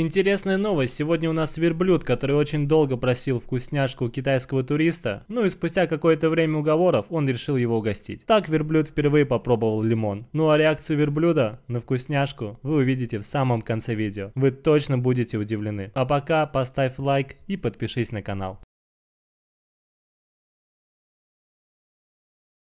Интересная новость. Сегодня у нас верблюд, который очень долго просил вкусняшку у китайского туриста. Ну и спустя какое-то время уговоров он решил его угостить. Так верблюд впервые попробовал лимон. Ну а реакцию верблюда на вкусняшку вы увидите в самом конце видео. Вы точно будете удивлены. А пока поставь лайк и подпишись на канал.